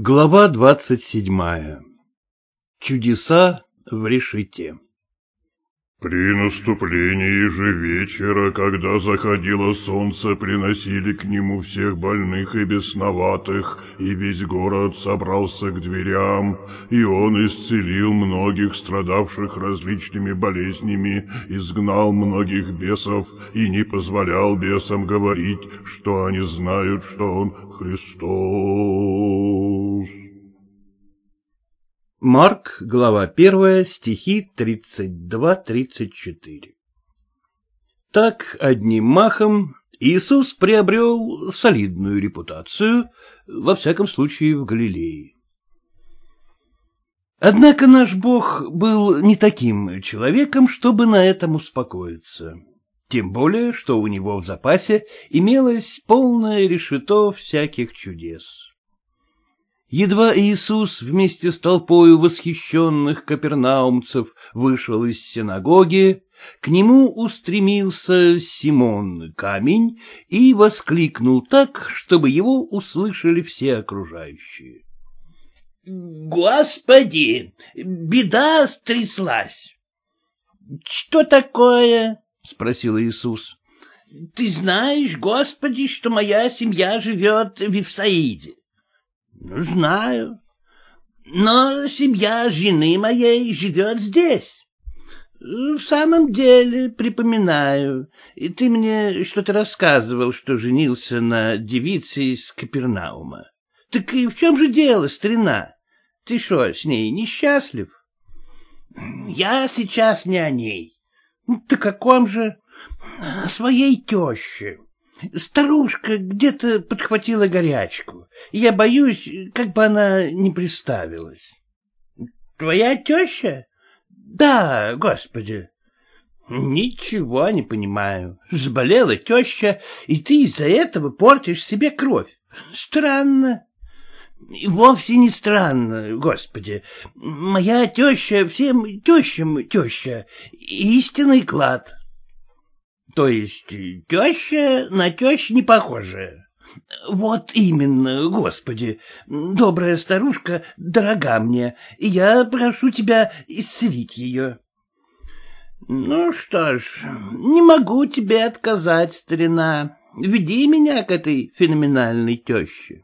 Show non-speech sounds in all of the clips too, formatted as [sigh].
Глава двадцать седьмая. Чудеса в решете. При наступлении же вечера, когда заходило солнце, приносили к нему всех больных и бесноватых, и весь город собрался к дверям, и он исцелил многих страдавших различными болезнями, изгнал многих бесов и не позволял бесам говорить, что они знают, что он Христос. Марк, глава 1, стихи 32-34. Так, одним махом, Иисус приобрел солидную репутацию, во всяком случае в Галилее. Однако наш Бог был не таким человеком, чтобы на этом успокоиться. Тем более, что у него в запасе имелось полное решето всяких чудес. Едва Иисус вместе с толпою восхищенных капернаумцев вышел из синагоги, к нему устремился Симон Камень и воскликнул так, чтобы его услышали все окружающие. — Господи, беда стряслась! — Что такое? — спросил Иисус. — Ты знаешь, Господи, что моя семья живет в Ивсаиде. Знаю. Но семья жены моей живет здесь. В самом деле, припоминаю, и ты мне что-то рассказывал, что женился на девице из Капернаума. Так и в чем же дело, старина? Ты что, с ней несчастлив? Я сейчас не о ней. Ты каком же? О своей теще. Старушка где-то подхватила горячку. Я боюсь, как бы она не приставилась. — Твоя теща? — Да, господи. — Ничего не понимаю. Заболела теща, и ты из-за этого портишь себе кровь. Странно. — Вовсе не странно, господи. Моя теща всем тещам теща. Истинный клад. — то есть теща на тещ не похожа. Вот именно, господи, добрая старушка дорога мне, и я прошу тебя исцелить ее. Ну что ж, не могу тебе отказать, старина. Веди меня к этой феноменальной теще.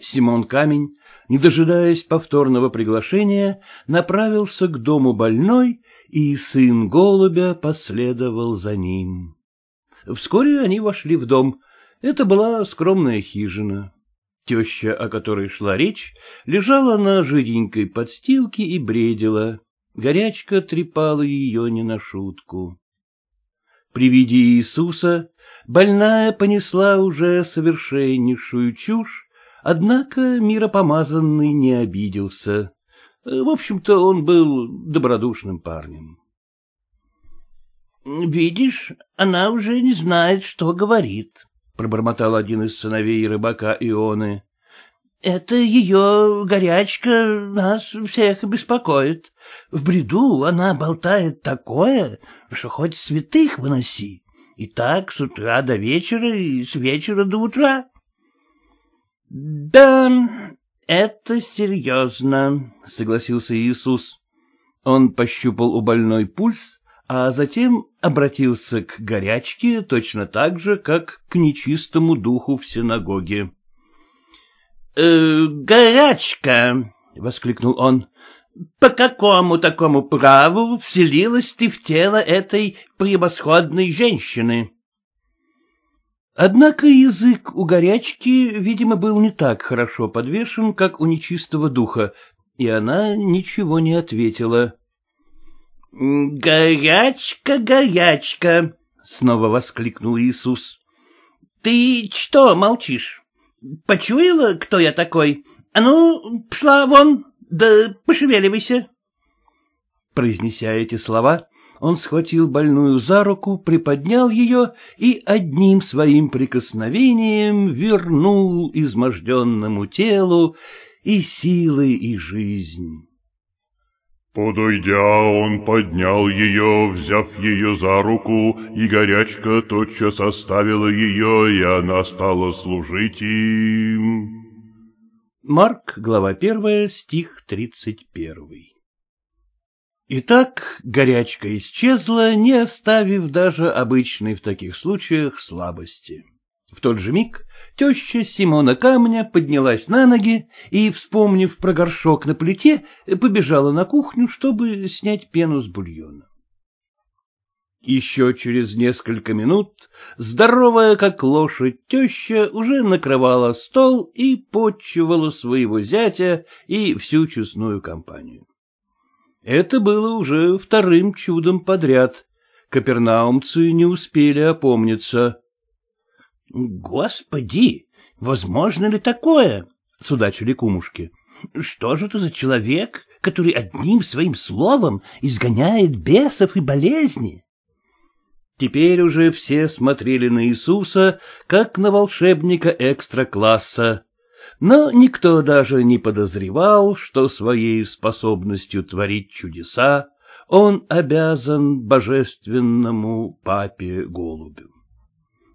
Симон Камень, не дожидаясь повторного приглашения, направился к дому больной и сын голубя последовал за ним. Вскоре они вошли в дом. Это была скромная хижина. Теща, о которой шла речь, лежала на жиденькой подстилке и бредила. Горячка трепала ее не на шутку. При виде Иисуса больная понесла уже совершеннейшую чушь, однако миропомазанный не обиделся. Э, в общем-то, он был добродушным парнем. — Видишь, она уже не знает, что говорит, — пробормотал один из сыновей рыбака Ионы. — Это ее горячка нас всех беспокоит. В бреду она болтает такое, что хоть святых выноси. И так с утра до вечера и с вечера до утра. — Да, «Это серьезно», — согласился Иисус. Он пощупал у больной пульс, а затем обратился к горячке точно так же, как к нечистому духу в синагоге. «Э, «Горячка!» — воскликнул он. «По какому такому праву вселилась ты в тело этой превосходной женщины?» Однако язык у горячки, видимо, был не так хорошо подвешен, как у нечистого духа, и она ничего не ответила. — Горячка, горячка! — снова воскликнул Иисус. — Ты что молчишь? Почуяла, кто я такой? А ну, пшла вон, да пошевеливайся! Произнеся эти слова, он схватил больную за руку, приподнял ее и одним своим прикосновением вернул изможденному телу и силы, и жизнь. Подойдя, он поднял ее, взяв ее за руку, и горячка тотчас оставила ее, и она стала служить им. Марк, глава первая, стих тридцать первый. Итак, горячка исчезла, не оставив даже обычной в таких случаях слабости. В тот же миг теща Симона Камня поднялась на ноги и, вспомнив про горшок на плите, побежала на кухню, чтобы снять пену с бульона. Еще через несколько минут здоровая, как лошадь, теща уже накрывала стол и подчивала своего зятя и всю честную компанию. Это было уже вторым чудом подряд. Капернаумцы не успели опомниться. — Господи, возможно ли такое? — судачили кумушки. — Что же это за человек, который одним своим словом изгоняет бесов и болезни? Теперь уже все смотрели на Иисуса, как на волшебника экстра-класса но никто даже не подозревал, что своей способностью творить чудеса он обязан божественному папе Голубю.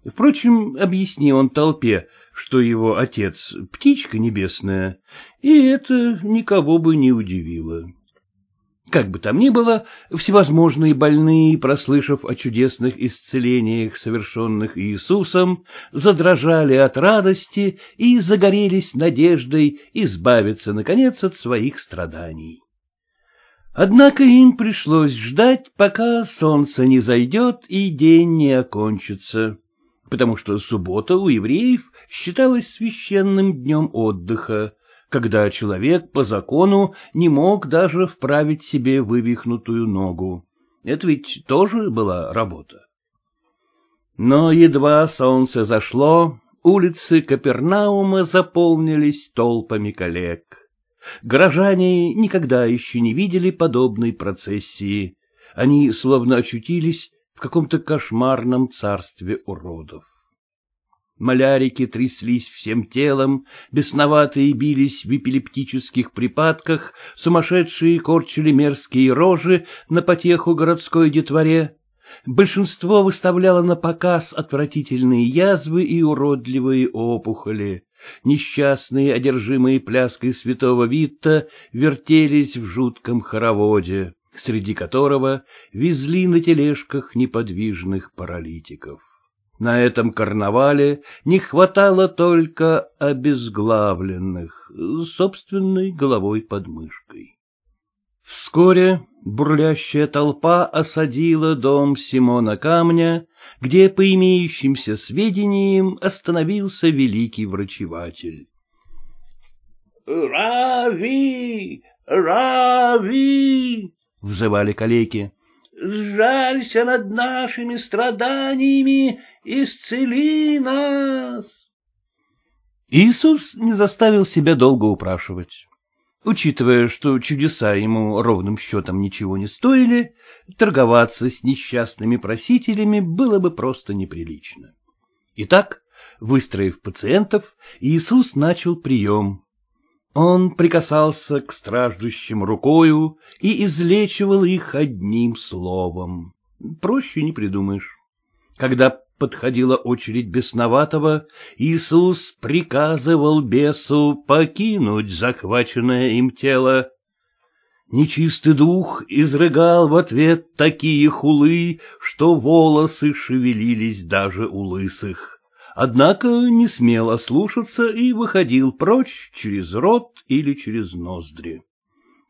Впрочем, объясни он толпе, что его отец — птичка небесная, и это никого бы не удивило. Как бы там ни было, всевозможные больные, прослышав о чудесных исцелениях, совершенных Иисусом, задрожали от радости и загорелись надеждой избавиться, наконец, от своих страданий. Однако им пришлось ждать, пока солнце не зайдет и день не окончится, потому что суббота у евреев считалась священным днем отдыха, когда человек по закону не мог даже вправить себе вывихнутую ногу. Это ведь тоже была работа. Но едва солнце зашло, улицы Капернаума заполнились толпами коллег. Горожане никогда еще не видели подобной процессии. Они словно очутились в каком-то кошмарном царстве уродов. Малярики тряслись всем телом, бесноватые бились в эпилептических припадках, сумасшедшие корчили мерзкие рожи на потеху городской детворе. Большинство выставляло на показ отвратительные язвы и уродливые опухоли. Несчастные, одержимые пляской святого Витта, вертелись в жутком хороводе, среди которого везли на тележках неподвижных паралитиков. На этом карнавале не хватало только обезглавленных, собственной головой под мышкой. Вскоре бурлящая толпа осадила дом Симона Камня, где, по имеющимся сведениям, остановился великий врачеватель. «Рави! Рави!» — взывали калеки. «Сжалься над нашими страданиями Исцели нас! Иисус не заставил себя долго упрашивать. Учитывая, что чудеса ему ровным счетом ничего не стоили, торговаться с несчастными просителями было бы просто неприлично. Итак, выстроив пациентов, Иисус начал прием. Он прикасался к страждущим рукою и излечивал их одним словом. Проще не придумаешь. Когда Подходила очередь бесноватого, Иисус приказывал бесу покинуть захваченное им тело. Нечистый дух изрыгал в ответ такие хулы, что волосы шевелились даже у лысых. Однако не смело ослушаться и выходил прочь через рот или через ноздри.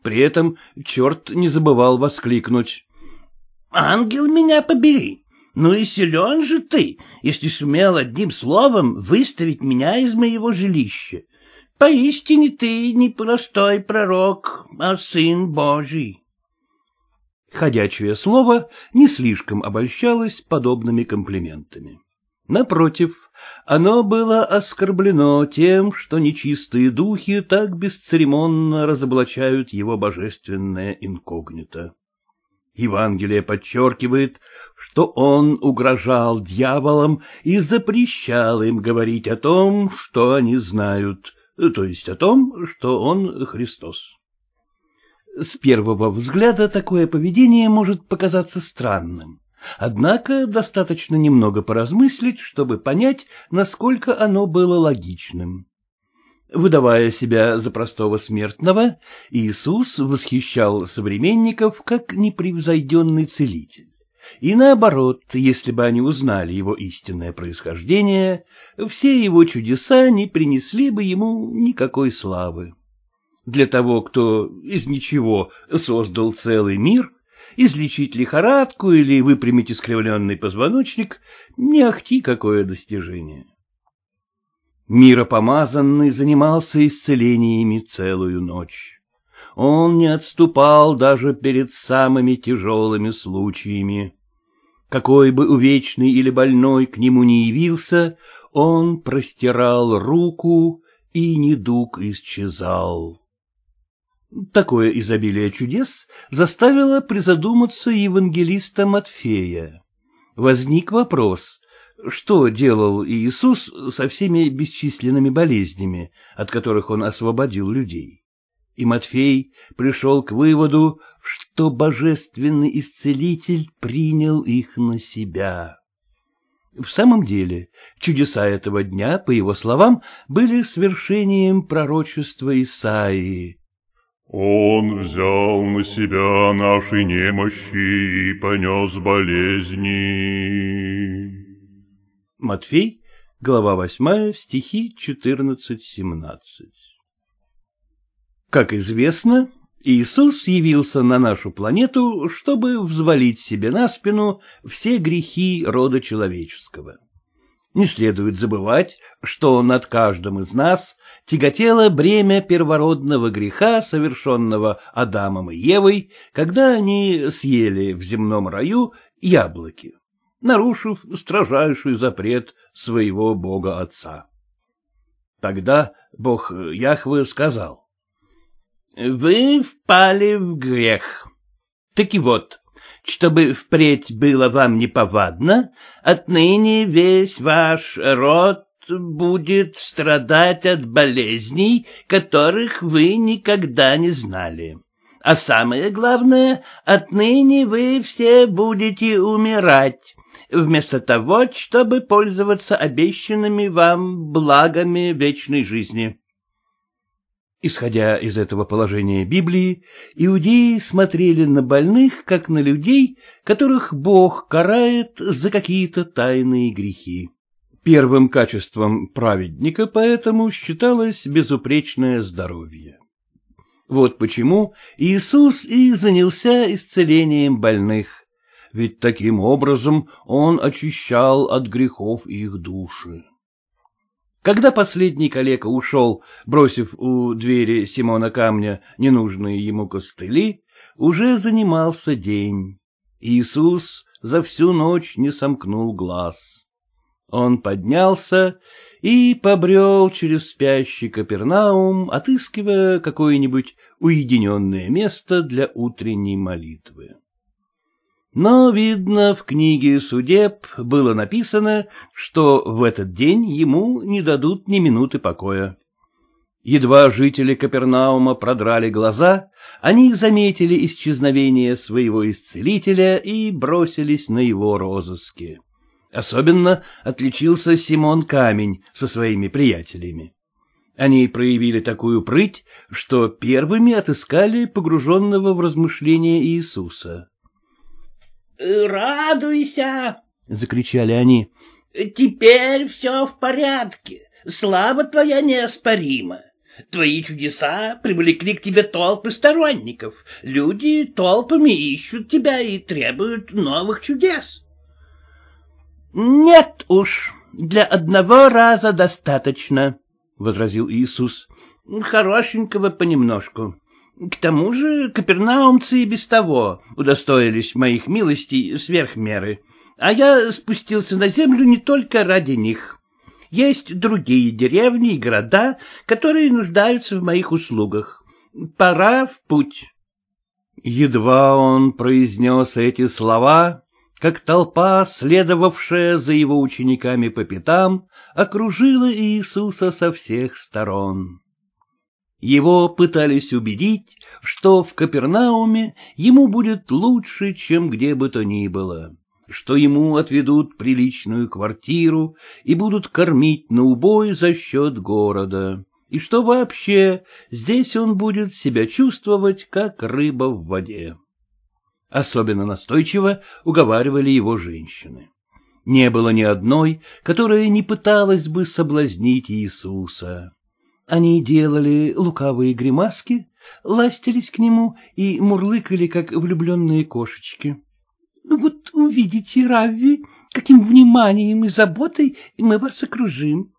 При этом черт не забывал воскликнуть. — Ангел меня побери! Ну и силен же ты, если сумел одним словом выставить меня из моего жилища. Поистине ты не простой пророк, а сын Божий. Ходячее слово не слишком обольщалось подобными комплиментами. Напротив, оно было оскорблено тем, что нечистые духи так бесцеремонно разоблачают его божественное инкогнито. Евангелие подчеркивает, что он угрожал дьяволам и запрещал им говорить о том, что они знают, то есть о том, что он Христос. С первого взгляда такое поведение может показаться странным. Однако достаточно немного поразмыслить, чтобы понять, насколько оно было логичным. Выдавая себя за простого смертного, Иисус восхищал современников как непревзойденный целитель. И наоборот, если бы они узнали его истинное происхождение, все его чудеса не принесли бы ему никакой славы. Для того, кто из ничего создал целый мир, излечить лихорадку или выпрямить искривленный позвоночник, не ахти какое достижение. Миропомазанный занимался исцелениями целую ночь. Он не отступал даже перед самыми тяжелыми случаями. Какой бы увечный или больной к нему не явился, он простирал руку, и недуг исчезал. Такое изобилие чудес заставило призадуматься евангелиста Матфея. Возник вопрос, что делал Иисус со всеми бесчисленными болезнями, от которых он освободил людей. И Матфей пришел к выводу, что божественный исцелитель принял их на себя. В самом деле, чудеса этого дня, по его словам, были свершением пророчества Исаии. «Он взял на себя наши немощи и понес болезни». Матфей, глава 8, стихи 14-17. Как известно, Иисус явился на нашу планету, чтобы взвалить себе на спину все грехи рода человеческого. Не следует забывать, что над каждым из нас тяготело бремя первородного греха, совершенного Адамом и Евой, когда они съели в земном раю яблоки нарушив строжайший запрет своего бога отца. Тогда бог э, Яхвы сказал. — Вы впали в грех. Таки вот, чтобы впредь было вам неповадно, отныне весь ваш род будет страдать от болезней, которых вы никогда не знали. А самое главное, отныне вы все будете умирать вместо того, чтобы пользоваться обещанными вам благами вечной жизни. Исходя из этого положения Библии, иудеи смотрели на больных, как на людей, которых Бог карает за какие-то тайные грехи. Первым качеством праведника поэтому считалось безупречное здоровье. Вот почему Иисус и занялся исцелением больных, ведь таким образом он очищал от грехов их души. Когда последний калека ушел, бросив у двери Симона Камня ненужные ему костыли, уже занимался день. Иисус за всю ночь не сомкнул глаз. Он поднялся и побрел через спящий Капернаум, отыскивая какое-нибудь уединенное место для утренней молитвы. Но, видно, в книге судеб было написано, что в этот день ему не дадут ни минуты покоя. Едва жители Капернаума продрали глаза, они заметили исчезновение своего исцелителя и бросились на его розыски. Особенно отличился Симон Камень со своими приятелями. Они проявили такую прыть, что первыми отыскали погруженного в размышления Иисуса. Э, «Радуйся!» — закричали они. «Теперь все в порядке. Слава твоя неоспорима. Твои чудеса привлекли к тебе толпы сторонников. Люди толпами ищут тебя и требуют новых чудес». «Нет уж, для одного раза достаточно», — возразил Иисус. «Хорошенького понемножку. К тому же капернаумцы и без того удостоились моих милостей сверх меры, а я спустился на землю не только ради них. Есть другие деревни и города, которые нуждаются в моих услугах. Пора в путь. Едва он произнес эти слова, как толпа, следовавшая за его учениками по пятам, окружила Иисуса со всех сторон. Его пытались убедить, что в Капернауме ему будет лучше, чем где бы то ни было, что ему отведут приличную квартиру и будут кормить на убой за счет города, и что вообще здесь он будет себя чувствовать, как рыба в воде. Особенно настойчиво уговаривали его женщины. Не было ни одной, которая не пыталась бы соблазнить Иисуса. Они делали лукавые гримаски, ластились к нему и мурлыкали, как влюбленные кошечки. — Вот увидите, Равви, каким вниманием и заботой мы вас окружим.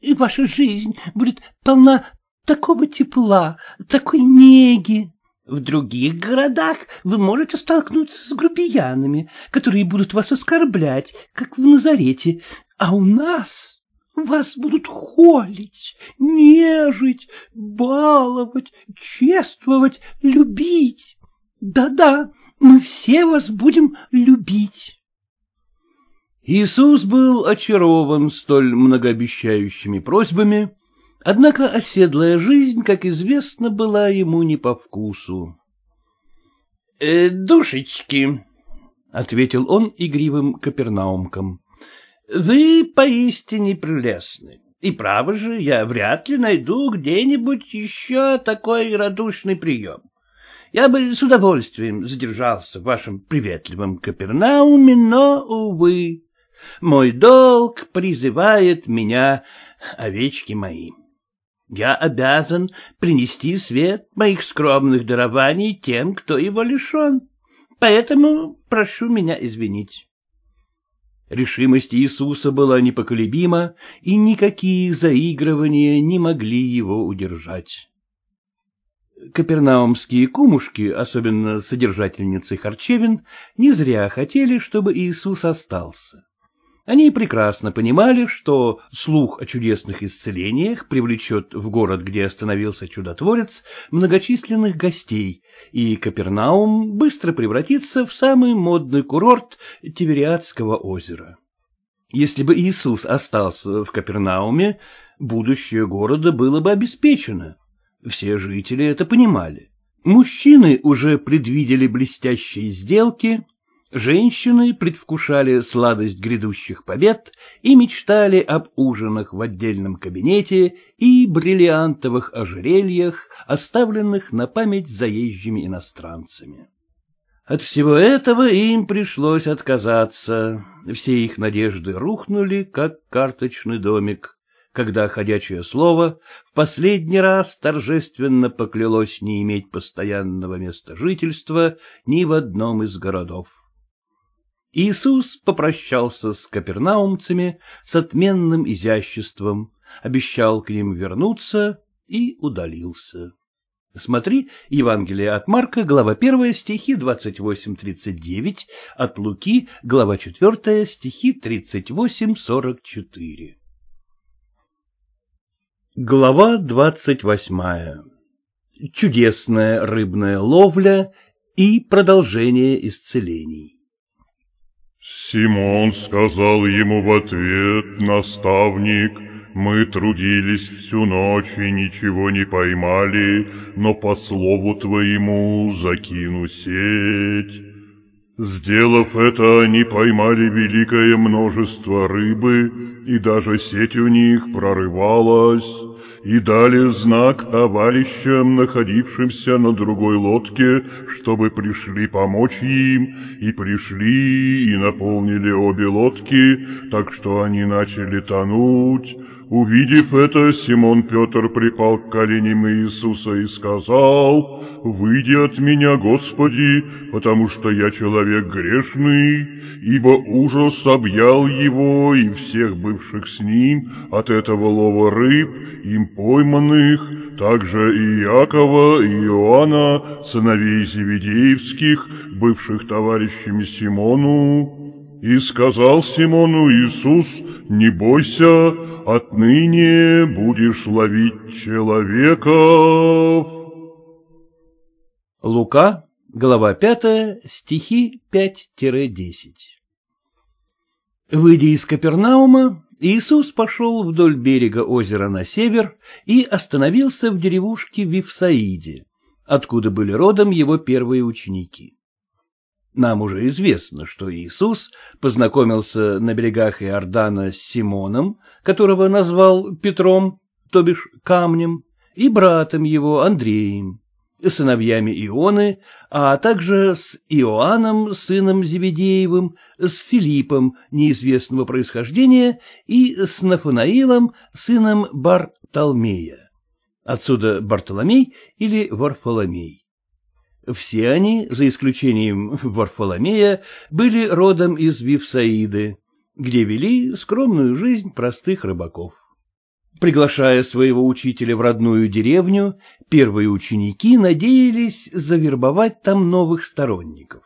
И ваша жизнь будет полна такого тепла, такой неги. В других городах вы можете столкнуться с грубиянами, которые будут вас оскорблять, как в Назарете, а у нас... Вас будут холить, нежить, баловать, чествовать, любить. Да-да, мы все вас будем любить. Иисус был очарован столь многообещающими просьбами, однако оседлая жизнь, как известно, была ему не по вкусу. «Э, — Душечки, — ответил он игривым капернаумком, вы поистине прелестны. И право же, я вряд ли найду где-нибудь еще такой радушный прием. Я бы с удовольствием задержался в вашем приветливом Капернауме, но, увы, мой долг призывает меня, овечки мои. Я обязан принести свет моих скромных дарований тем, кто его лишен, поэтому прошу меня извинить. Решимость Иисуса была непоколебима, и никакие заигрывания не могли его удержать. Капернаумские кумушки, особенно содержательницы харчевин, не зря хотели, чтобы Иисус остался. Они прекрасно понимали, что слух о чудесных исцелениях привлечет в город, где остановился чудотворец, многочисленных гостей, и Капернаум быстро превратится в самый модный курорт Тивериадского озера. Если бы Иисус остался в Капернауме, будущее города было бы обеспечено. Все жители это понимали. Мужчины уже предвидели блестящие сделки, Женщины предвкушали сладость грядущих побед и мечтали об ужинах в отдельном кабинете и бриллиантовых ожерельях, оставленных на память заезжими иностранцами. От всего этого им пришлось отказаться. Все их надежды рухнули, как карточный домик, когда ходячее слово в последний раз торжественно поклялось не иметь постоянного места жительства ни в одном из городов. Иисус попрощался с капернаумцами с отменным изяществом, обещал к ним вернуться и удалился. Смотри Евангелие от Марка, глава 1, стихи 28-39, от Луки, глава 4, стихи 38-44. Глава 28. Чудесная рыбная ловля и продолжение исцелений. Симон сказал ему в ответ, наставник, мы трудились всю ночь и ничего не поймали, но по слову твоему закину сеть. Сделав это, они поймали великое множество рыбы, и даже сеть у них прорывалась, и дали знак товарищам, находившимся на другой лодке, чтобы пришли помочь им, и пришли, и наполнили обе лодки, так что они начали тонуть, Увидев это, Симон Петр припал к коленям Иисуса и сказал, «Выйди от меня, Господи, потому что я человек грешный, ибо ужас объял его и всех бывших с ним от этого лова рыб, им пойманных, также и Иакова, и Иоанна, сыновей Зеведеевских, бывших товарищами Симону». И сказал Симону Иисус, «Не бойся, отныне будешь ловить человеков. Лука, глава 5, стихи 5-10 Выйдя из Капернаума, Иисус пошел вдоль берега озера на север и остановился в деревушке Вифсаиде, откуда были родом его первые ученики. Нам уже известно, что Иисус познакомился на берегах Иордана с Симоном, которого назвал Петром, то бишь камнем, и братом его Андреем, сыновьями Ионы, а также с Иоанном, сыном Зеведеевым, с Филиппом, неизвестного происхождения, и с Нафанаилом, сыном Бартолмея. Отсюда Бартоломей или Варфоломей. Все они, за исключением Варфоломея, были родом из Вифсаиды, где вели скромную жизнь простых рыбаков. Приглашая своего учителя в родную деревню, первые ученики надеялись завербовать там новых сторонников.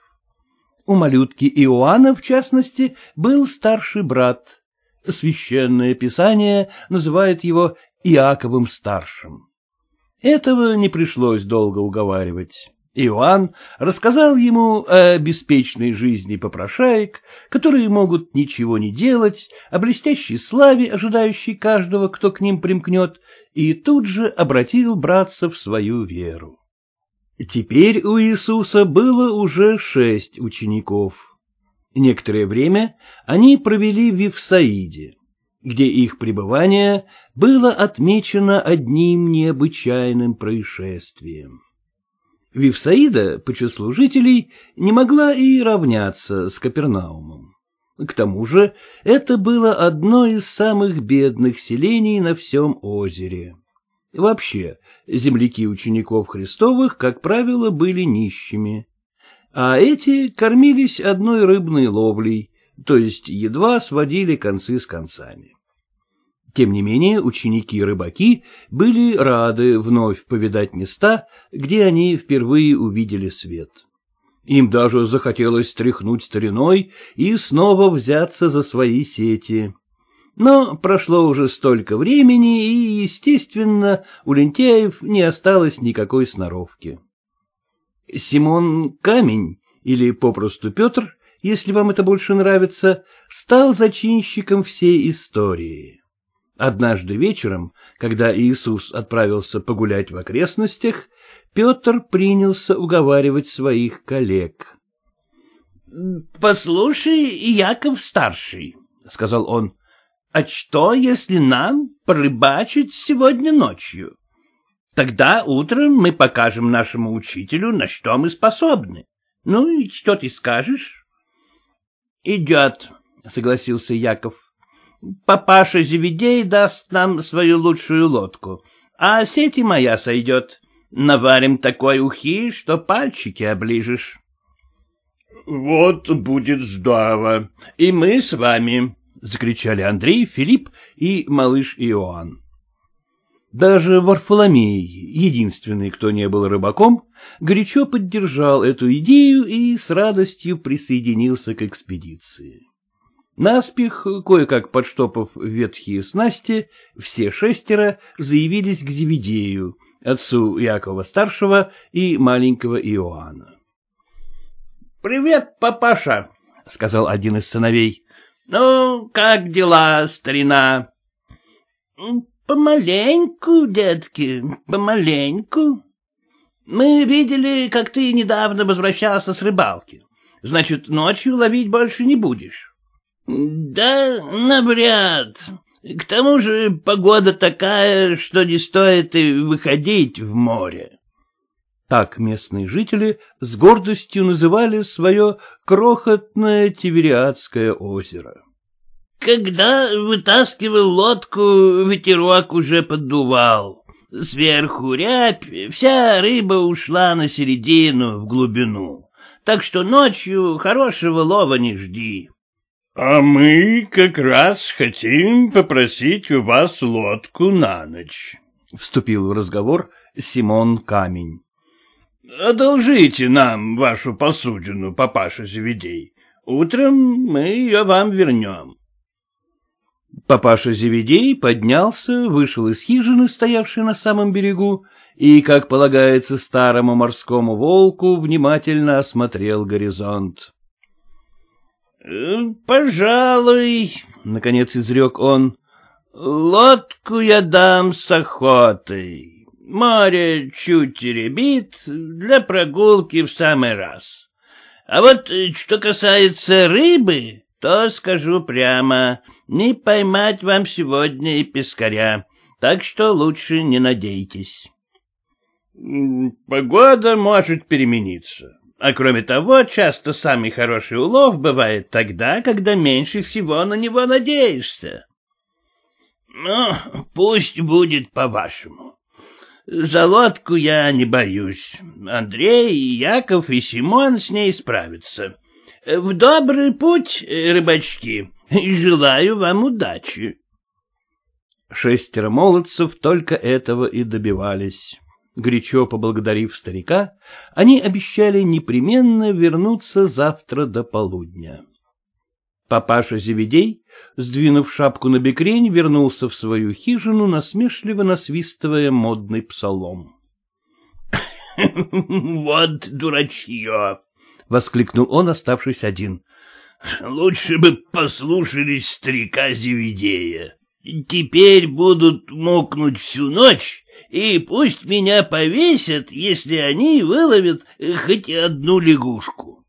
У малютки Иоанна, в частности, был старший брат. Священное Писание называет его Иаковым Старшим. Этого не пришлось долго уговаривать. Иоанн рассказал ему о беспечной жизни попрошаек, которые могут ничего не делать, о блестящей славе, ожидающей каждого, кто к ним примкнет, и тут же обратил братца в свою веру. Теперь у Иисуса было уже шесть учеников. Некоторое время они провели в Вифсаиде, где их пребывание было отмечено одним необычайным происшествием. Вифсаида по числу жителей не могла и равняться с Капернаумом. К тому же это было одно из самых бедных селений на всем озере. Вообще, земляки учеников Христовых, как правило, были нищими. А эти кормились одной рыбной ловлей, то есть едва сводили концы с концами. Тем не менее, ученики-рыбаки и были рады вновь повидать места, где они впервые увидели свет. Им даже захотелось стряхнуть стариной и снова взяться за свои сети. Но прошло уже столько времени, и, естественно, у лентяев не осталось никакой сноровки. Симон Камень, или попросту Петр, если вам это больше нравится, стал зачинщиком всей истории. Однажды вечером, когда Иисус отправился погулять в окрестностях, Петр принялся уговаривать своих коллег. — Послушай, Яков-старший, — сказал он, — а что, если нам порыбачить сегодня ночью? Тогда утром мы покажем нашему учителю, на что мы способны. Ну и что ты скажешь? — Идет, — согласился Яков. Папаша Зеведей даст нам свою лучшую лодку, а сети моя сойдет. Наварим такой ухи, что пальчики оближешь. — Вот будет здорово, и мы с вами, — закричали Андрей, Филипп и малыш Иоанн. Даже Варфоломей, единственный, кто не был рыбаком, горячо поддержал эту идею и с радостью присоединился к экспедиции. Наспех, кое-как подштопав ветхие снасти, все шестеро заявились к Зеведею, отцу Якова-старшего и маленького Иоанна. — Привет, папаша, — сказал один из сыновей. — Ну, как дела, старина? — Помаленьку, детки, помаленьку. Мы видели, как ты недавно возвращался с рыбалки. Значит, ночью ловить больше не будешь. «Да, навряд. К тому же погода такая, что не стоит и выходить в море». Так местные жители с гордостью называли свое крохотное Тивериадское озеро. Когда вытаскивал лодку, ветерок уже поддувал. Сверху рябь, вся рыба ушла на середину, в глубину. Так что ночью хорошего лова не жди. «А мы как раз хотим попросить у вас лодку на ночь», — вступил в разговор Симон Камень. «Одолжите нам вашу посудину, папаша Зеведей. Утром мы ее вам вернем». Папаша Зеведей поднялся, вышел из хижины, стоявшей на самом берегу, и, как полагается старому морскому волку, внимательно осмотрел горизонт. «Пожалуй», — наконец изрек он, — «лодку я дам с охотой. Море чуть теребит для прогулки в самый раз. А вот э, что касается рыбы, то скажу прямо, не поймать вам сегодня и пескаря, так что лучше не надейтесь». «Погода может перемениться. А кроме того, часто самый хороший улов бывает тогда, когда меньше всего на него надеешься. Ну, пусть будет по-вашему. За лодку я не боюсь. Андрей, Яков и Симон с ней справятся. В добрый путь, рыбачки, и желаю вам удачи. Шестеро молодцев только этого и добивались. Горячо поблагодарив старика, они обещали непременно вернуться завтра до полудня. Папаша Зеведей, сдвинув шапку на бекрень, вернулся в свою хижину, насмешливо насвистывая модный псалом. [coughs] — Вот дурачье! — воскликнул он, оставшись один. — Лучше бы послушались старика Зеведея. Теперь будут мокнуть всю ночь, и пусть меня повесят, если они выловят э, хоть одну лягушку.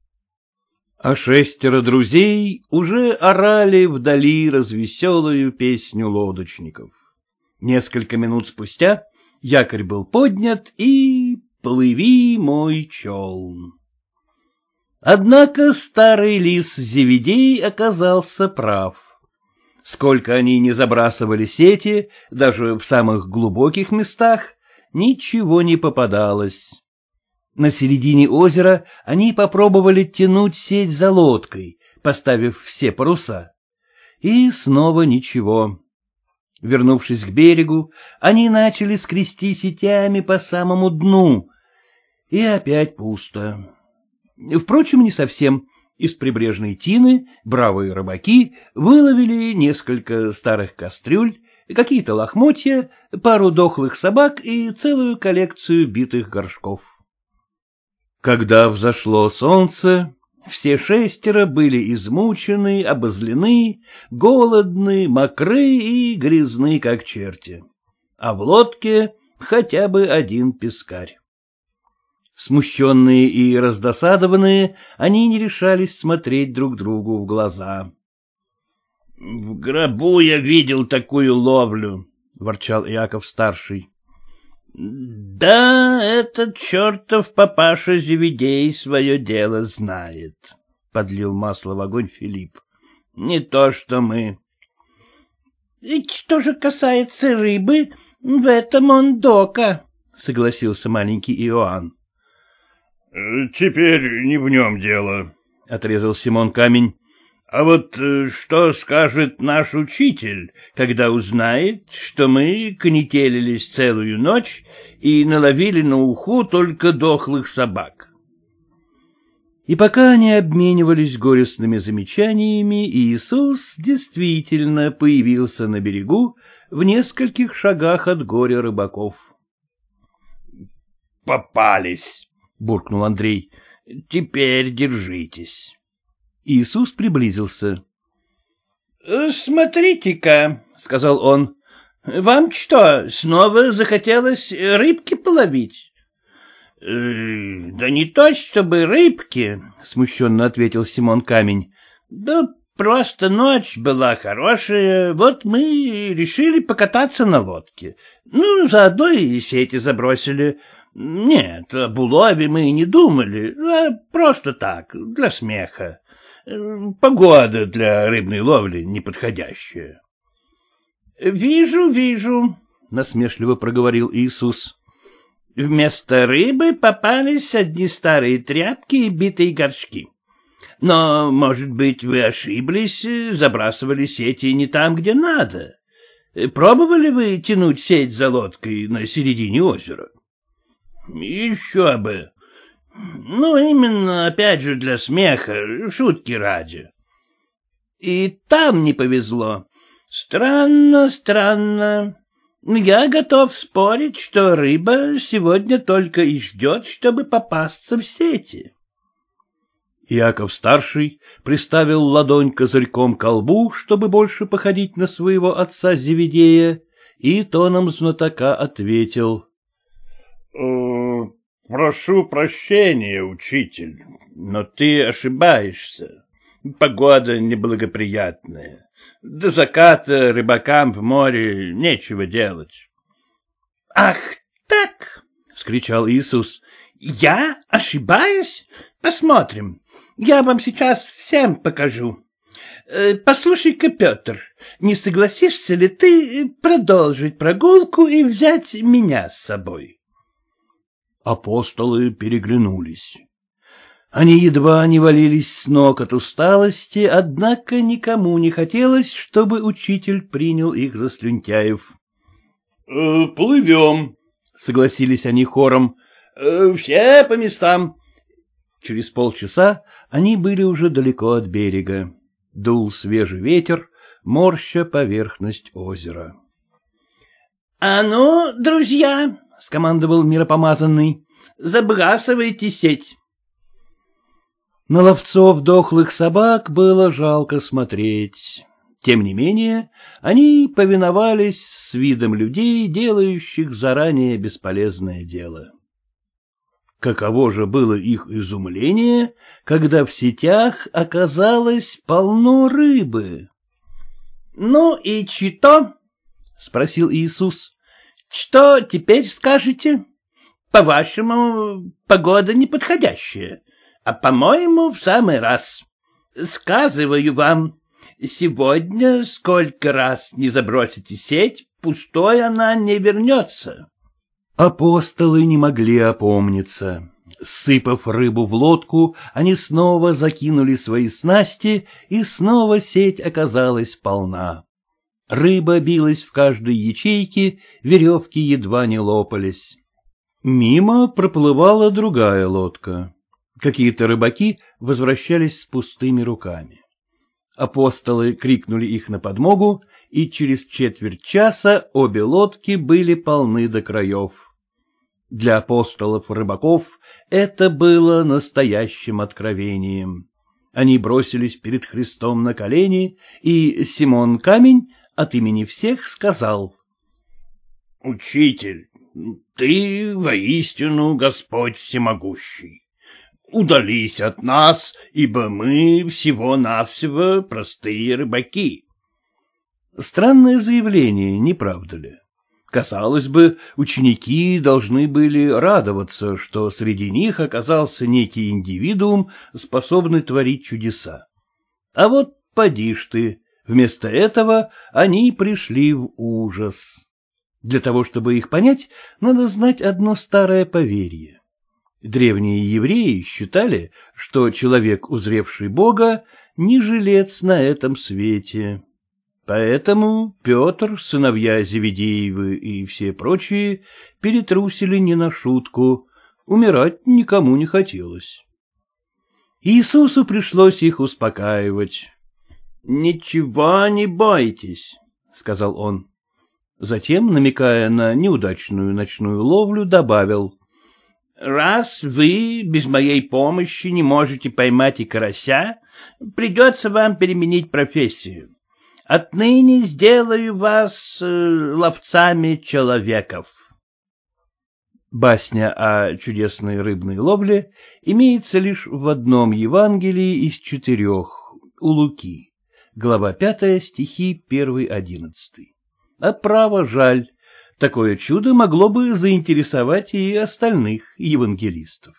А шестеро друзей уже орали вдали развеселую песню лодочников. Несколько минут спустя якорь был поднят и «Плыви, мой челн». Однако старый лис Зеведей оказался прав. Сколько они не забрасывали сети, даже в самых глубоких местах, ничего не попадалось. На середине озера они попробовали тянуть сеть за лодкой, поставив все паруса. И снова ничего. Вернувшись к берегу, они начали скрести сетями по самому дну, и опять пусто. Впрочем, не совсем. Из прибрежной тины бравые рыбаки выловили несколько старых кастрюль, какие-то лохмотья, пару дохлых собак и целую коллекцию битых горшков. Когда взошло солнце, все шестеро были измучены, обозлены, голодны, мокры и грязны, как черти. А в лодке хотя бы один пескарь. Смущенные и раздосадованные, они не решались смотреть друг другу в глаза. — В гробу я видел такую ловлю, — ворчал Иаков-старший. — Да, этот чертов папаша Зеведей свое дело знает, — подлил масло в огонь Филипп. — Не то что мы. — Ведь что же касается рыбы, в этом он дока, — согласился маленький Иоанн. Э, теперь не в нем дело, — отрезал Симон Камень. А вот э, что скажет наш учитель, когда узнает, что мы конетелились целую ночь и наловили на уху только дохлых собак? И пока они обменивались горестными замечаниями, Иисус действительно появился на берегу в нескольких шагах от горя рыбаков. «Попались!» — буркнул Андрей. «Теперь держитесь». Иисус приблизился. «Э, «Смотрите-ка», — сказал он, — «вам что, снова захотелось э, рыбки половить?» э, «Да не то чтобы рыбки», — смущенно ответил Симон Камень. «Да просто ночь была хорошая, вот мы решили покататься на лодке. Ну, заодно и сети забросили. Нет, о булаве мы и не думали, а просто так, для смеха. Погода для рыбной ловли неподходящая. — Вижу, вижу, — насмешливо проговорил Иисус. — Вместо рыбы попались одни старые тряпки и битые горшки. Но, может быть, вы ошиблись, забрасывали сети не там, где надо. Пробовали вы тянуть сеть за лодкой на середине озера? Еще бы. Ну, именно, опять же, для смеха, шутки ради. И там не повезло. Странно, странно. Я готов спорить, что рыба сегодня только и ждет, чтобы попасться в сети. Яков-старший приставил ладонь козырьком к колбу, чтобы больше походить на своего отца Зеведея, и тоном знатока ответил. Э, прошу прощения, учитель, но ты ошибаешься. Погода неблагоприятная. До заката рыбакам в море нечего делать. — Ах так! — вскричал Иисус. — Я ошибаюсь? Посмотрим. Я вам сейчас всем покажу. Э, послушай-ка, Петр, не согласишься ли ты продолжить прогулку и взять меня с собой? Апостолы переглянулись. Они едва не валились с ног от усталости, однако никому не хотелось, чтобы учитель принял их за слюнтяев. «Э, — Плывем, — согласились они хором. «Э, — Все по местам. Через полчаса они были уже далеко от берега. Дул свежий ветер, морща поверхность озера. — А ну, друзья, — скомандовал миропомазанный, — «забрасывайте сеть». На ловцов дохлых собак было жалко смотреть. Тем не менее, они повиновались с видом людей, делающих заранее бесполезное дело. Каково же было их изумление, когда в сетях оказалось полно рыбы. — Ну и чито? — спросил Иисус. Что теперь скажете? По-вашему, погода неподходящая, а, по-моему, в самый раз. Сказываю вам, сегодня сколько раз не забросите сеть, пустой она не вернется. Апостолы не могли опомниться. Сыпав рыбу в лодку, они снова закинули свои снасти, и снова сеть оказалась полна. Рыба билась в каждой ячейке, веревки едва не лопались. Мимо проплывала другая лодка. Какие-то рыбаки возвращались с пустыми руками. Апостолы крикнули их на подмогу, и через четверть часа обе лодки были полны до краев. Для апостолов-рыбаков это было настоящим откровением. Они бросились перед Христом на колени, и Симон Камень от имени всех сказал. — Учитель, ты воистину Господь всемогущий. Удались от нас, ибо мы всего-навсего простые рыбаки. Странное заявление, не правда ли? Казалось бы, ученики должны были радоваться, что среди них оказался некий индивидуум, способный творить чудеса. А вот поди ж ты, Вместо этого они пришли в ужас. Для того, чтобы их понять, надо знать одно старое поверье. Древние евреи считали, что человек, узревший Бога, не жилец на этом свете. Поэтому Петр, сыновья Зеведеевы и все прочие перетрусили не на шутку, умирать никому не хотелось. Иисусу пришлось их успокаивать. «Ничего не бойтесь», — сказал он. Затем, намекая на неудачную ночную ловлю, добавил. «Раз вы без моей помощи не можете поймать и карася, придется вам переменить профессию. Отныне сделаю вас э, ловцами человеков». Басня о чудесной рыбной ловле имеется лишь в одном Евангелии из четырех, у Луки глава 5, стихи 1-11. А право жаль, такое чудо могло бы заинтересовать и остальных евангелистов.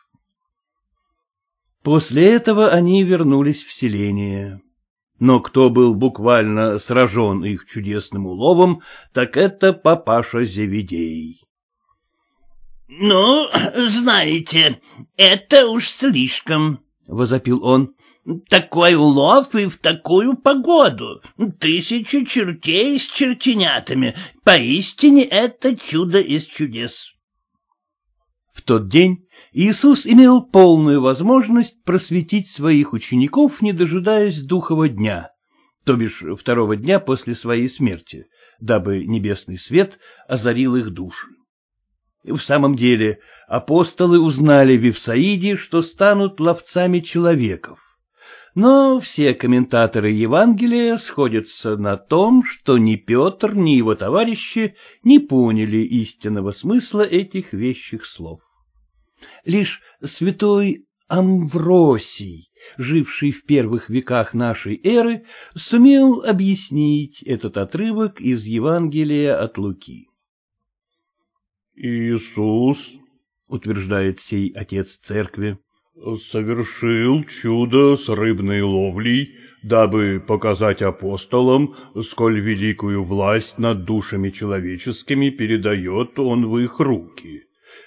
После этого они вернулись в селение. Но кто был буквально сражен их чудесным уловом, так это папаша Зеведей. — Ну, знаете, это уж слишком, — возопил он. Такой улов и в такую погоду. тысячи чертей с чертенятами. Поистине это чудо из чудес. В тот день Иисус имел полную возможность просветить своих учеников, не дожидаясь духового дня, то бишь второго дня после своей смерти, дабы небесный свет озарил их души. В самом деле, апостолы узнали в Вифсаиде, что станут ловцами человеков. Но все комментаторы Евангелия сходятся на том, что ни Петр, ни его товарищи не поняли истинного смысла этих вещих слов. Лишь святой Амвросий, живший в первых веках нашей эры, сумел объяснить этот отрывок из Евангелия от Луки. «Иисус», — утверждает сей отец церкви, совершил чудо с рыбной ловлей, дабы показать апостолам, сколь великую власть над душами человеческими передает он в их руки.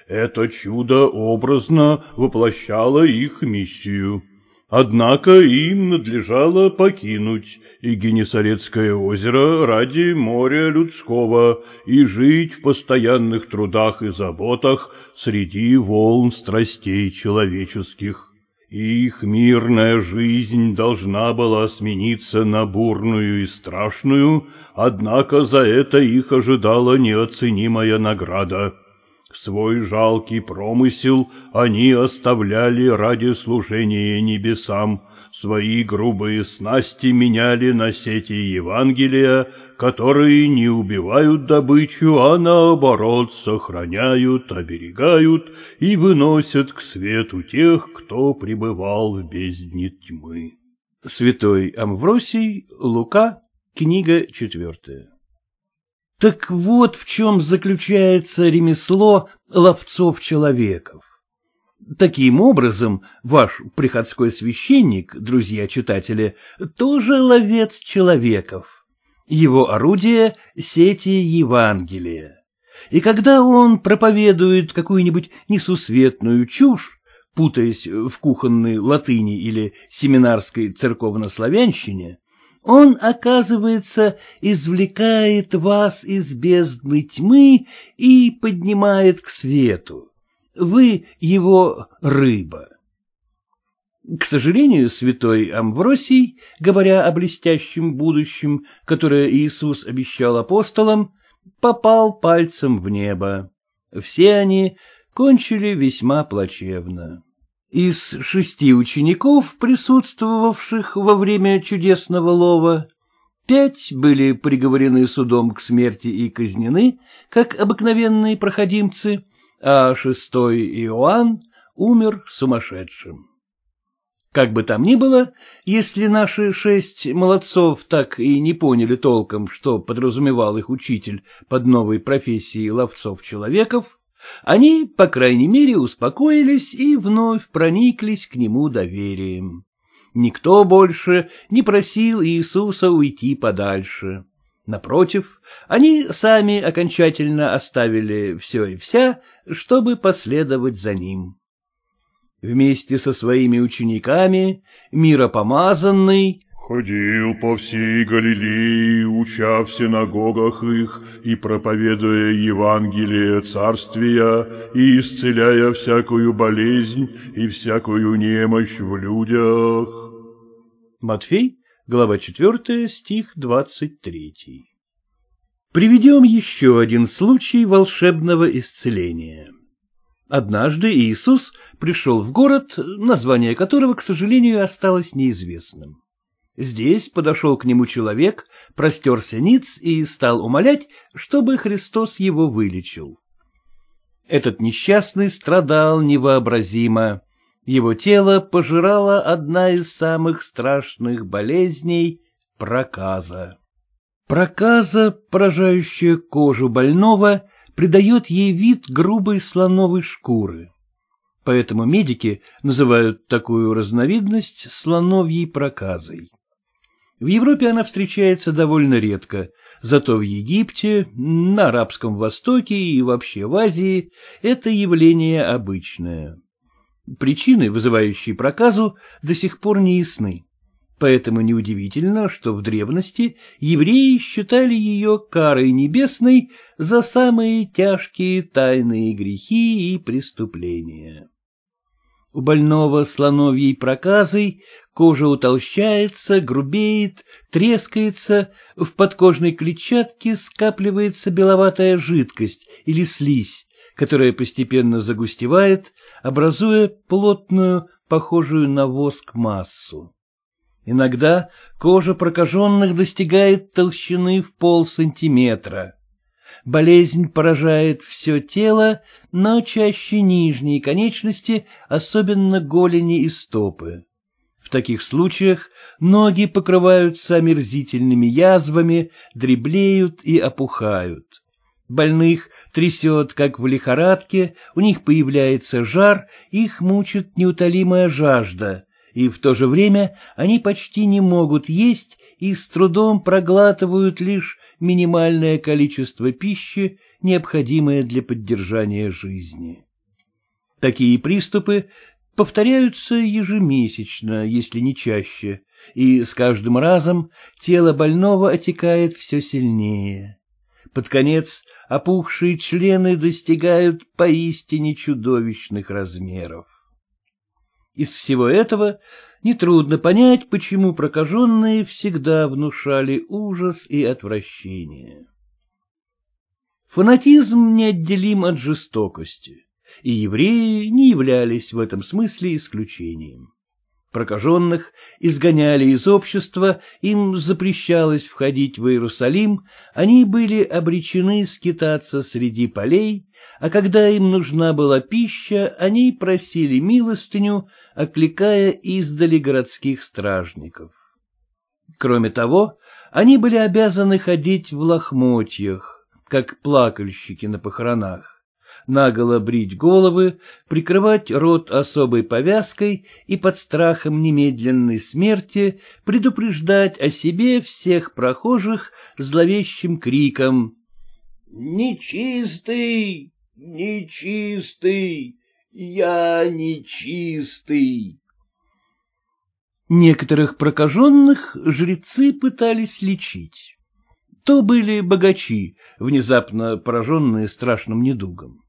Это чудо образно воплощало их миссию. Однако им надлежало покинуть и Генесарецкое озеро ради моря людского и жить в постоянных трудах и заботах среди волн страстей человеческих. Их мирная жизнь должна была смениться на бурную и страшную, однако за это их ожидала неоценимая награда. Свой жалкий промысел они оставляли ради служения небесам, свои грубые снасти меняли на сети Евангелия, которые не убивают добычу, а наоборот сохраняют, оберегают и выносят к свету тех, кто пребывал в бездне тьмы. Святой Амвросий, Лука, книга четвертая. Так вот в чем заключается ремесло ловцов-человеков. Таким образом, ваш приходской священник, друзья-читатели, тоже ловец человеков. Его орудие — сети Евангелия. И когда он проповедует какую-нибудь несусветную чушь, путаясь в кухонной латыни или семинарской церковнославянщине, он, оказывается, извлекает вас из бездны тьмы и поднимает к свету. Вы его рыба. К сожалению, святой Амвросий, говоря о блестящем будущем, которое Иисус обещал апостолам, попал пальцем в небо. Все они кончили весьма плачевно. Из шести учеников, присутствовавших во время чудесного лова, пять были приговорены судом к смерти и казнены, как обыкновенные проходимцы, а шестой Иоанн умер сумасшедшим. Как бы там ни было, если наши шесть молодцов так и не поняли толком, что подразумевал их учитель под новой профессией ловцов-человеков, они, по крайней мере, успокоились и вновь прониклись к нему доверием. Никто больше не просил Иисуса уйти подальше. Напротив, они сами окончательно оставили все и вся, чтобы последовать за ним. Вместе со своими учениками, миропомазанный, Ходил по всей Галилее, уча в синагогах их и проповедуя Евангелие Царствия и исцеляя всякую болезнь и всякую немощь в людях. Матфей, глава 4, стих 23. Приведем еще один случай волшебного исцеления. Однажды Иисус пришел в город, название которого, к сожалению, осталось неизвестным. Здесь подошел к нему человек, простерся ниц и стал умолять, чтобы Христос его вылечил. Этот несчастный страдал невообразимо. Его тело пожирала одна из самых страшных болезней — проказа. Проказа, поражающая кожу больного, придает ей вид грубой слоновой шкуры. Поэтому медики называют такую разновидность слоновьей проказой. В Европе она встречается довольно редко, зато в Египте, на Арабском Востоке и вообще в Азии это явление обычное. Причины, вызывающие проказу, до сих пор не ясны. Поэтому неудивительно, что в древности евреи считали ее карой небесной за самые тяжкие тайные грехи и преступления. У больного слоновьей проказой кожа утолщается, грубеет, трескается, в подкожной клетчатке скапливается беловатая жидкость или слизь, которая постепенно загустевает, образуя плотную, похожую на воск массу. Иногда кожа прокаженных достигает толщины в полсантиметра. Болезнь поражает все тело, но чаще нижние конечности, особенно голени и стопы. В таких случаях ноги покрываются омерзительными язвами, дреблеют и опухают. Больных трясет, как в лихорадке, у них появляется жар, их мучит неутолимая жажда, и в то же время они почти не могут есть и с трудом проглатывают лишь минимальное количество пищи, необходимое для поддержания жизни. Такие приступы повторяются ежемесячно, если не чаще, и с каждым разом тело больного отекает все сильнее. Под конец опухшие члены достигают поистине чудовищных размеров. Из всего этого нетрудно понять, почему прокаженные всегда внушали ужас и отвращение. Фанатизм неотделим от жестокости, и евреи не являлись в этом смысле исключением. Прокаженных изгоняли из общества, им запрещалось входить в Иерусалим, они были обречены скитаться среди полей, а когда им нужна была пища, они просили милостыню, окликая издали городских стражников. Кроме того, они были обязаны ходить в лохмотьях, как плакальщики на похоронах наголо брить головы, прикрывать рот особой повязкой и под страхом немедленной смерти предупреждать о себе всех прохожих зловещим криком «Нечистый! Нечистый! Я нечистый!» Некоторых прокаженных жрецы пытались лечить. То были богачи, внезапно пораженные страшным недугом.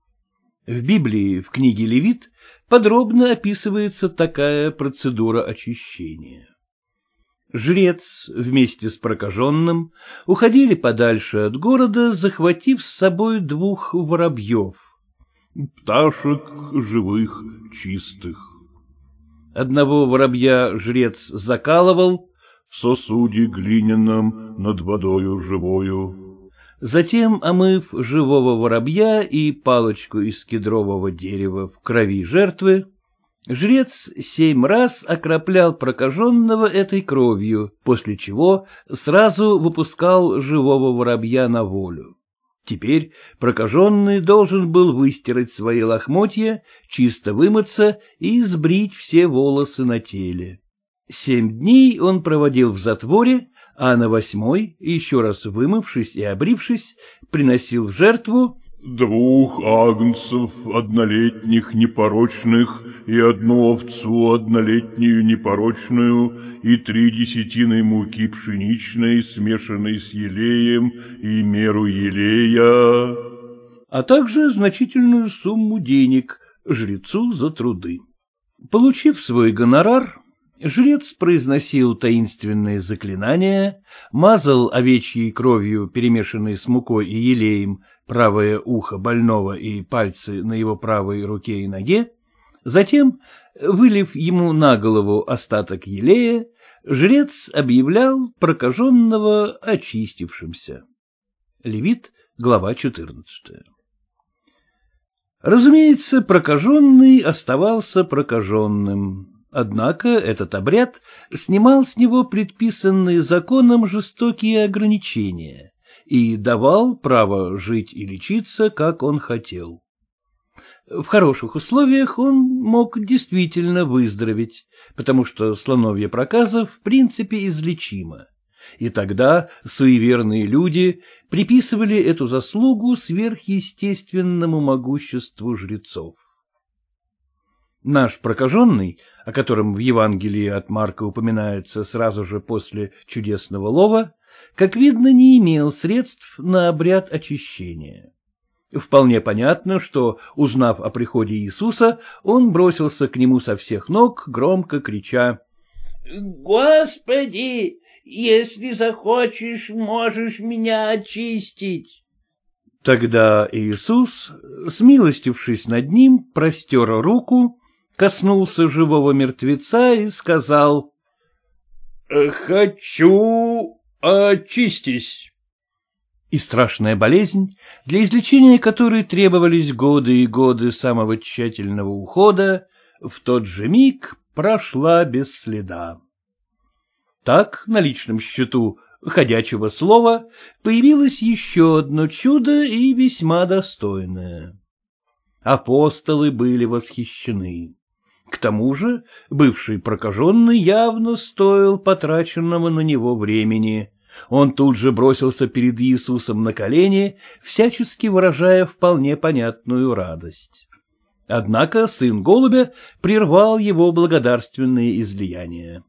В Библии, в книге Левит, подробно описывается такая процедура очищения. Жрец вместе с прокаженным уходили подальше от города, захватив с собой двух воробьев. Пташек живых, чистых. Одного воробья жрец закалывал. В сосуде глиняном над водою живою Затем, омыв живого воробья и палочку из кедрового дерева в крови жертвы, жрец семь раз окроплял прокаженного этой кровью, после чего сразу выпускал живого воробья на волю. Теперь прокаженный должен был выстирать свои лохмотья, чисто вымыться и сбрить все волосы на теле. Семь дней он проводил в затворе, а на восьмой, еще раз вымывшись и обрившись, приносил в жертву «Двух агнцев однолетних непорочных и одну овцу однолетнюю непорочную и три десятины муки пшеничной, смешанной с елеем и меру елея» а также значительную сумму денег жрецу за труды. Получив свой гонорар, Жрец произносил таинственные заклинания, мазал овечьей кровью, перемешанной с мукой и елеем, правое ухо больного и пальцы на его правой руке и ноге. Затем, вылив ему на голову остаток елея, жрец объявлял прокаженного очистившимся. Левит, глава 14. Разумеется, прокаженный оставался прокаженным. Однако этот обряд снимал с него предписанные законом жестокие ограничения и давал право жить и лечиться, как он хотел. В хороших условиях он мог действительно выздороветь, потому что слоновье проказа в принципе излечима. И тогда суеверные люди приписывали эту заслугу сверхъестественному могуществу жрецов. Наш прокаженный, о котором в Евангелии от Марка упоминается сразу же после чудесного лова, как видно, не имел средств на обряд очищения. Вполне понятно, что, узнав о приходе Иисуса, он бросился к нему со всех ног, громко крича «Господи, если захочешь, можешь меня очистить!» Тогда Иисус, смилостившись над ним, простер руку, коснулся живого мертвеца и сказал. — Хочу очистись. И страшная болезнь, для излечения которой требовались годы и годы самого тщательного ухода, в тот же миг прошла без следа. Так на личном счету ходячего слова появилось еще одно чудо и весьма достойное. Апостолы были восхищены. К тому же бывший прокаженный явно стоил потраченного на него времени. Он тут же бросился перед Иисусом на колени, всячески выражая вполне понятную радость. Однако сын голубя прервал его благодарственные излияния.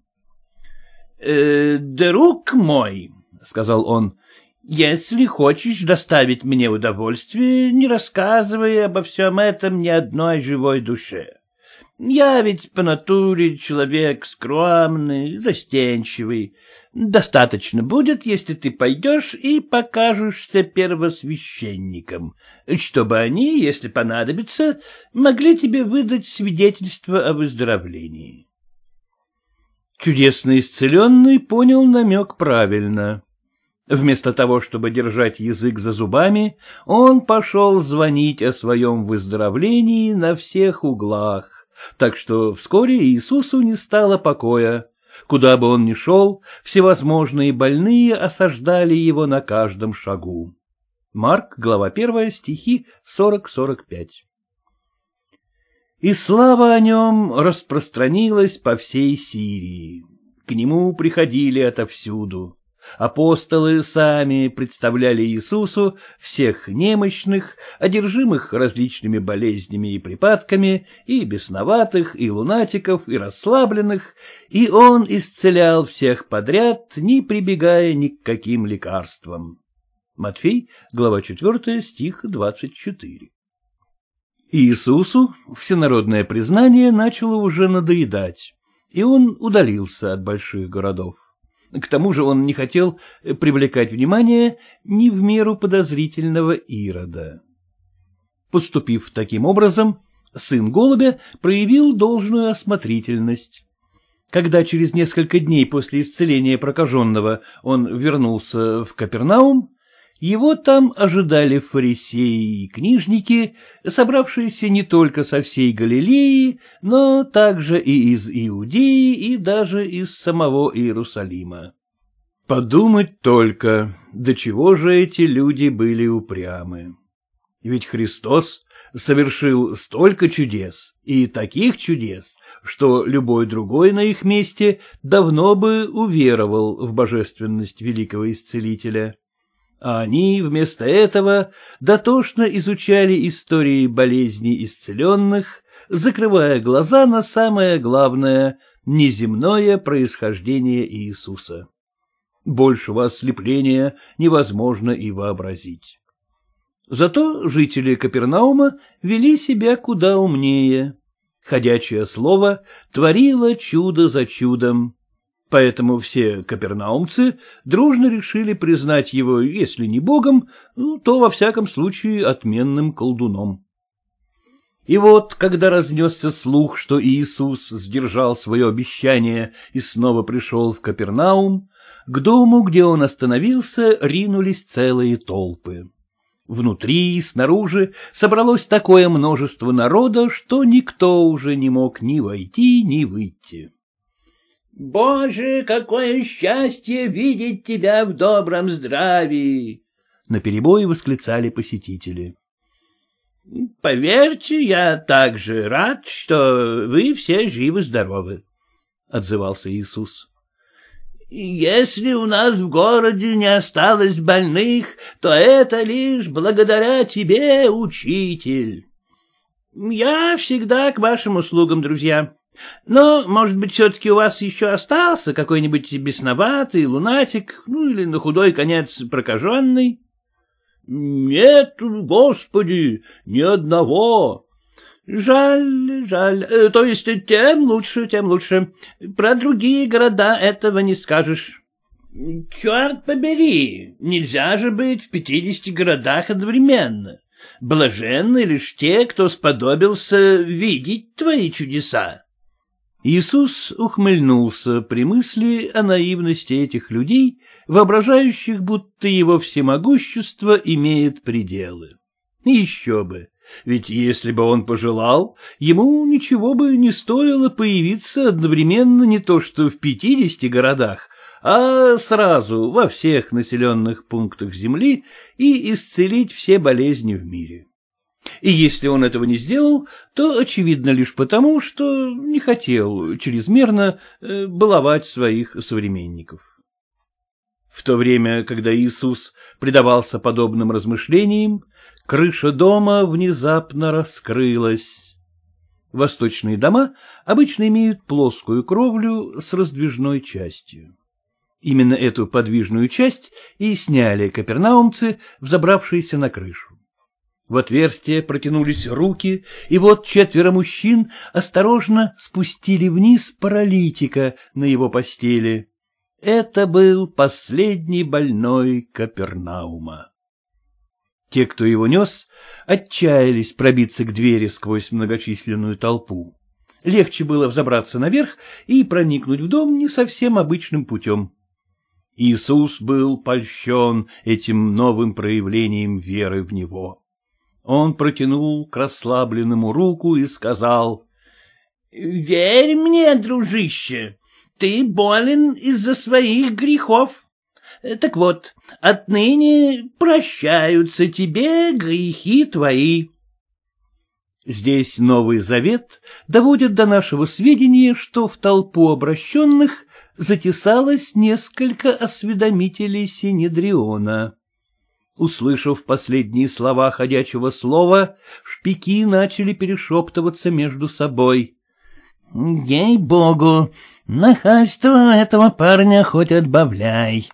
«Э, — Друг мой, — сказал он, — если хочешь доставить мне удовольствие, не рассказывай обо всем этом ни одной живой душе. Я ведь по натуре человек скромный, застенчивый. Достаточно будет, если ты пойдешь и покажешься первосвященникам, чтобы они, если понадобится, могли тебе выдать свидетельство о выздоровлении. Чудесно исцеленный понял намек правильно. Вместо того, чтобы держать язык за зубами, он пошел звонить о своем выздоровлении на всех углах так что вскоре Иисусу не стало покоя. Куда бы он ни шел, всевозможные больные осаждали его на каждом шагу. Марк, глава 1, стихи 40-45. И слава о нем распространилась по всей Сирии. К нему приходили отовсюду. Апостолы сами представляли Иисусу всех немощных, одержимых различными болезнями и припадками, и бесноватых, и лунатиков, и расслабленных, и он исцелял всех подряд, не прибегая ни к каким лекарствам. Матфей, глава 4, стих 24. Иисусу всенародное признание начало уже надоедать, и он удалился от больших городов. К тому же он не хотел э, привлекать внимание ни в меру подозрительного Ирода. Поступив таким образом, сын голубя проявил должную осмотрительность. Когда через несколько дней после исцеления прокаженного он вернулся в Капернаум, его там ожидали фарисеи и книжники, собравшиеся не только со всей Галилеи, но также и из Иудеи и даже из самого Иерусалима. Подумать только, до чего же эти люди были упрямы. Ведь Христос совершил столько чудес и таких чудес, что любой другой на их месте давно бы уверовал в божественность великого исцелителя а они вместо этого дотошно изучали истории болезней исцеленных, закрывая глаза на самое главное — неземное происхождение Иисуса. Большего ослепления невозможно и вообразить. Зато жители Капернаума вели себя куда умнее. Ходячее слово творило чудо за чудом поэтому все капернаумцы дружно решили признать его, если не богом, ну, то, во всяком случае, отменным колдуном. И вот, когда разнесся слух, что Иисус сдержал свое обещание и снова пришел в Капернаум, к дому, где он остановился, ринулись целые толпы. Внутри и снаружи собралось такое множество народа, что никто уже не мог ни войти, ни выйти. Боже, какое счастье видеть тебя в добром здравии! На Наперебой восклицали посетители. Поверьте, я также рад, что вы все живы-здоровы, отзывался Иисус. Если у нас в городе не осталось больных, то это лишь благодаря тебе, учитель. Я всегда к вашим услугам, друзья. Но, может быть, все-таки у вас еще остался какой-нибудь бесноватый лунатик, ну или на худой конец прокаженный? — Нет, господи, ни одного. — Жаль, жаль. Э, то есть тем лучше, тем лучше. Про другие города этого не скажешь. — Черт побери, нельзя же быть в пятидесяти городах одновременно. Блаженны лишь те, кто сподобился видеть твои чудеса. Иисус ухмыльнулся при мысли о наивности этих людей, воображающих, будто его всемогущество имеет пределы. Еще бы! Ведь если бы он пожелал, ему ничего бы не стоило появиться одновременно не то что в пятидесяти городах, а сразу во всех населенных пунктах Земли и исцелить все болезни в мире. И если он этого не сделал, то, очевидно, лишь потому, что не хотел чрезмерно э, баловать своих современников. В то время, когда Иисус предавался подобным размышлениям, крыша дома внезапно раскрылась. Восточные дома обычно имеют плоскую кровлю с раздвижной частью. Именно эту подвижную часть и сняли капернаумцы, взобравшиеся на крышу. В отверстие протянулись руки, и вот четверо мужчин осторожно спустили вниз паралитика на его постели. Это был последний больной Капернаума. Те, кто его нес, отчаялись пробиться к двери сквозь многочисленную толпу. Легче было взобраться наверх и проникнуть в дом не совсем обычным путем. Иисус был польщен этим новым проявлением веры в Него. Он протянул к расслабленному руку и сказал. — Верь мне, дружище, ты болен из-за своих грехов. Так вот, отныне прощаются тебе грехи твои. Здесь Новый Завет доводит до нашего сведения, что в толпу обращенных затесалось несколько осведомителей Синедриона. Услышав последние слова ходячего слова, шпики начали перешептываться между собой. — Ей-богу, нахальство этого парня хоть отбавляй.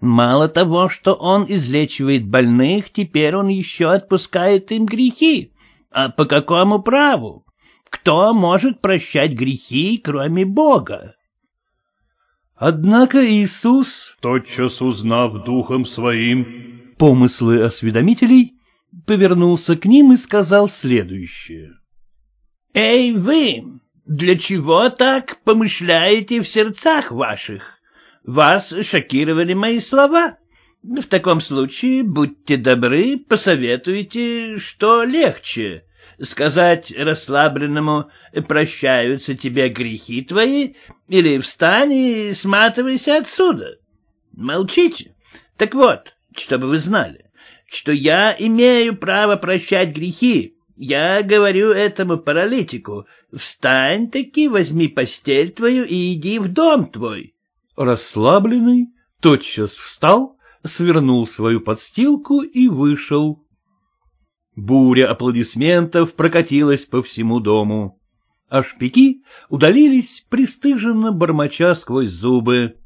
Мало того, что он излечивает больных, теперь он еще отпускает им грехи. А по какому праву? Кто может прощать грехи, кроме Бога? Однако Иисус, тотчас узнав духом своим, помыслы осведомителей, повернулся к ним и сказал следующее. «Эй, вы, для чего так помышляете в сердцах ваших? Вас шокировали мои слова. В таком случае, будьте добры, посоветуйте, что легче» сказать расслабленному «прощаются тебе грехи твои» или «встань и сматывайся отсюда». Молчите. Так вот, чтобы вы знали, что я имею право прощать грехи. Я говорю этому паралитику, встань таки, возьми постель твою и иди в дом твой. Расслабленный, тотчас встал, свернул свою подстилку и вышел. Буря аплодисментов прокатилась по всему дому. А шпики удалились, пристыженно бормоча сквозь зубы.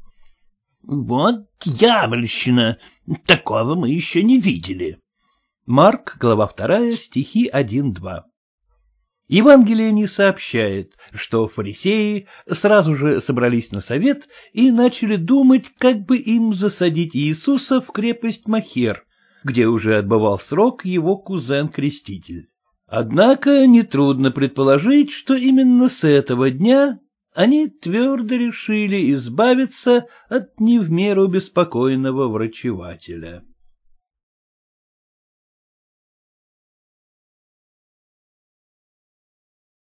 Вот дьявольщина! Такого мы еще не видели. Марк, глава 2, стихи 1-2. Евангелие не сообщает, что фарисеи сразу же собрались на совет и начали думать, как бы им засадить Иисуса в крепость Махер, где уже отбывал срок его кузен-креститель. Однако нетрудно предположить, что именно с этого дня они твердо решили избавиться от невмеру беспокойного врачевателя.